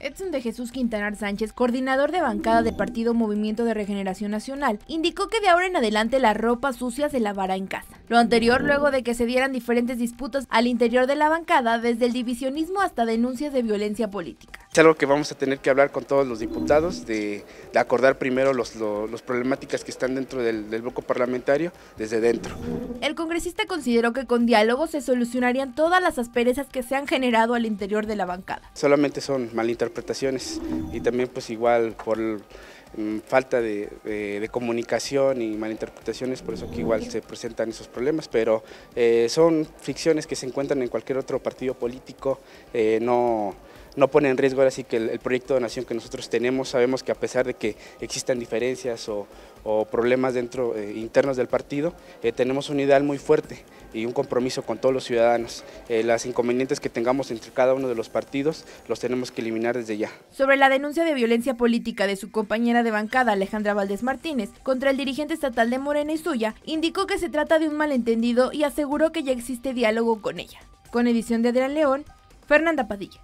Edson de Jesús Quintanar Sánchez, coordinador de bancada del Partido Movimiento de Regeneración Nacional, indicó que de ahora en adelante la ropa sucia se lavará en casa. Lo anterior luego de que se dieran diferentes disputas al interior de la bancada, desde el divisionismo hasta denuncias de violencia política. Es algo que vamos a tener que hablar con todos los diputados, de, acordar primero las los, problemáticas que están dentro del, del parlamentario desde dentro. El congresista consideró que con diálogo se solucionarían todas las asperezas que se han generado al interior de la bancada. Solamente son malinterpretaciones y también pues igual por mm, falta de, comunicación y malinterpretaciones, por eso que igual se presentan esos problemas, pero eh, son ficciones que se encuentran en cualquier otro partido político, eh, no no pone en riesgo ahora sí que el, proyecto de nación que nosotros tenemos. Sabemos que a pesar de que existan diferencias o, problemas dentro eh, internos del partido, eh, tenemos un ideal muy fuerte y un compromiso con todos los ciudadanos. Eh, las inconvenientes que tengamos entre cada uno de los partidos los tenemos que eliminar desde ya. Sobre la denuncia de violencia política de su compañera de bancada, Alejandra Valdés Martínez, contra el dirigente estatal de Morena y suya, indicó que se trata de un malentendido y aseguró que ya existe diálogo con ella. Con edición de Adrián León, Fernanda Padilla.